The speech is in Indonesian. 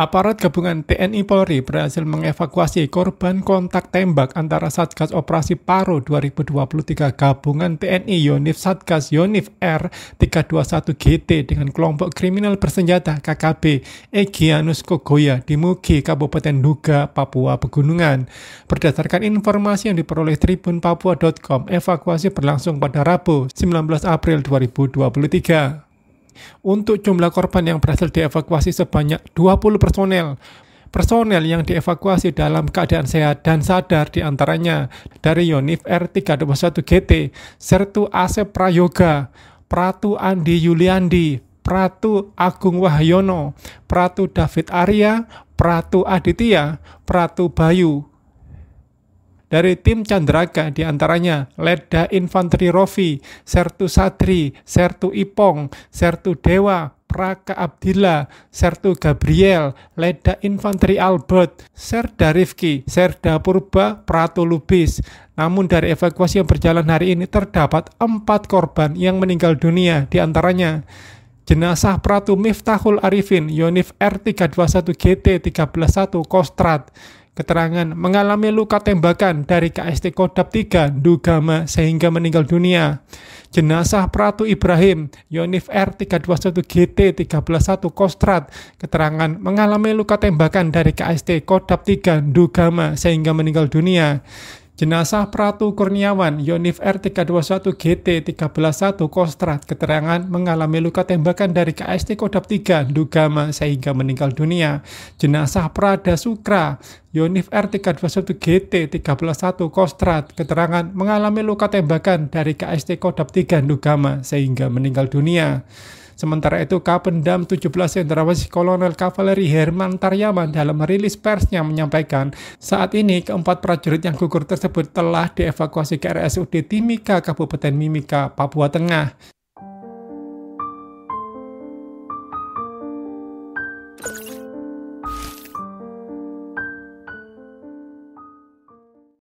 Aparat gabungan TNI Polri berhasil mengevakuasi korban kontak tembak antara Satgas Operasi Paro 2023 gabungan TNI Yonif Satgas Yonif R321GT dengan kelompok kriminal bersenjata KKB Egyanus Kogoya di Mugi, Kabupaten Duga, Papua Pegunungan. Berdasarkan informasi yang diperoleh tribunpapua.com, evakuasi berlangsung pada Rabu 19 April 2023. Untuk jumlah korban yang berhasil dievakuasi sebanyak 20 personel. Personel yang dievakuasi dalam keadaan sehat dan sadar diantaranya dari Yonif R321GT, Sertu Asep Prayoga, Pratu Andi Yuliandi, Pratu Agung Wahyono, Pratu David Arya, Pratu Aditya, Pratu Bayu, dari tim Candraga, diantaranya Leda Infanteri Rofi, Sertu Satri, Sertu Ipong, Sertu Dewa, Praka Abdillah, Sertu Gabriel, Leda Infanteri Albert, Serda Rifki, Serda Purba, Prato Lubis. Namun dari evakuasi yang berjalan hari ini terdapat empat korban yang meninggal dunia, diantaranya jenazah Pratu Miftahul Arifin Yonif R321GT131 Kostrat, Keterangan mengalami luka tembakan dari KST Kodap 3 Dugama sehingga meninggal dunia. Jenazah Pratu Ibrahim Yonif R321 GT 131 Kostrat. Keterangan mengalami luka tembakan dari KST Kodap 3 Dugama sehingga meninggal dunia. Jenazah Pratu Kurniawan, Yonif R321GT 131 Kostrat, keterangan mengalami luka tembakan dari KST Kodap 3 Dugama sehingga meninggal dunia. Jenazah Prada Sukra, Yonif R321GT 131 Kostrat, keterangan mengalami luka tembakan dari KST Kodap 3 Dugama sehingga meninggal dunia. Sementara itu, Kapendam 17 Cendrawasih Kolonel Kavaleri Herman Taryaman dalam merilis persnya menyampaikan, saat ini keempat prajurit yang gugur tersebut telah dievakuasi ke RSUD Timika, Kabupaten Mimika, Papua Tengah.